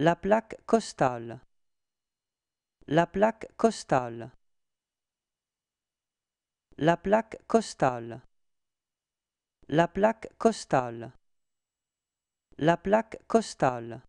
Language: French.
La plaque costale. La plaque costale. La plaque costale. La plaque costale. La plaque costale.